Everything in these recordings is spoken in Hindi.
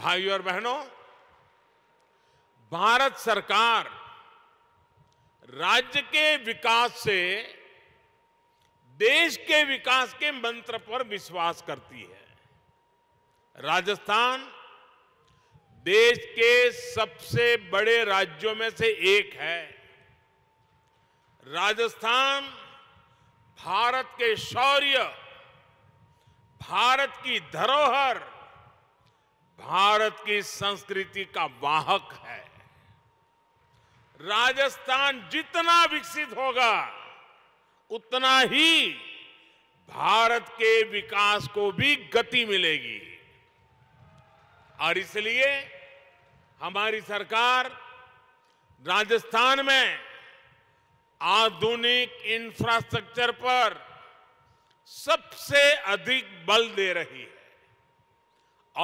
भाइयों और बहनों भारत सरकार राज्य के विकास से देश के विकास के मंत्र पर विश्वास करती है राजस्थान देश के सबसे बड़े राज्यों में से एक है राजस्थान भारत के शौर्य भारत की धरोहर भारत की संस्कृति का वाहक है राजस्थान जितना विकसित होगा उतना ही भारत के विकास को भी गति मिलेगी और इसलिए हमारी सरकार राजस्थान में आधुनिक इंफ्रास्ट्रक्चर पर सबसे अधिक बल दे रही है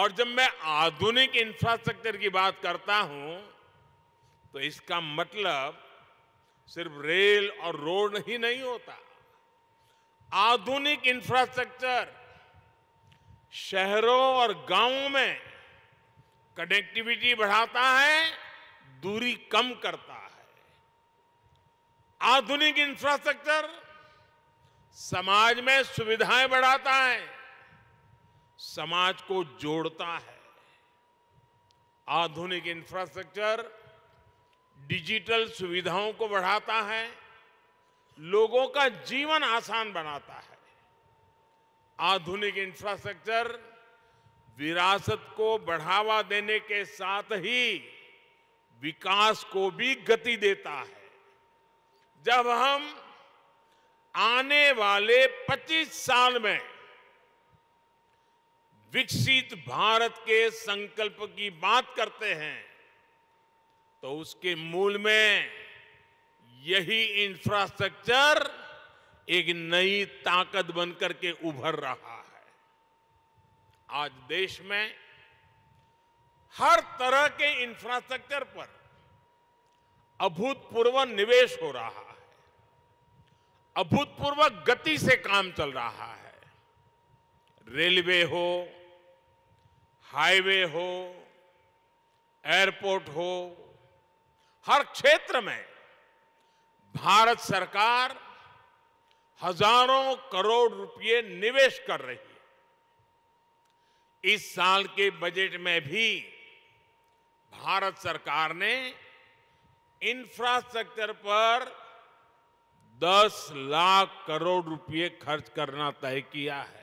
और जब मैं आधुनिक इंफ्रास्ट्रक्चर की बात करता हूं तो इसका मतलब सिर्फ रेल और रोड ही नहीं होता आधुनिक इंफ्रास्ट्रक्चर शहरों और गांवों में कनेक्टिविटी बढ़ाता है दूरी कम करता है आधुनिक इंफ्रास्ट्रक्चर समाज में सुविधाएं बढ़ाता है समाज को जोड़ता है आधुनिक इंफ्रास्ट्रक्चर डिजिटल सुविधाओं को बढ़ाता है लोगों का जीवन आसान बनाता है आधुनिक इंफ्रास्ट्रक्चर विरासत को बढ़ावा देने के साथ ही विकास को भी गति देता है जब हम आने वाले 25 साल में विकसित भारत के संकल्प की बात करते हैं तो उसके मूल में यही इंफ्रास्ट्रक्चर एक नई ताकत बनकर के उभर रहा है आज देश में हर तरह के इंफ्रास्ट्रक्चर पर अभूतपूर्व निवेश हो रहा है अभूतपूर्व गति से काम चल रहा है रेलवे हो हाईवे हो एयरपोर्ट हो हर क्षेत्र में भारत सरकार हजारों करोड़ रुपए निवेश कर रही है इस साल के बजट में भी भारत सरकार ने इंफ्रास्ट्रक्चर पर 10 लाख करोड़ रुपए खर्च करना तय किया है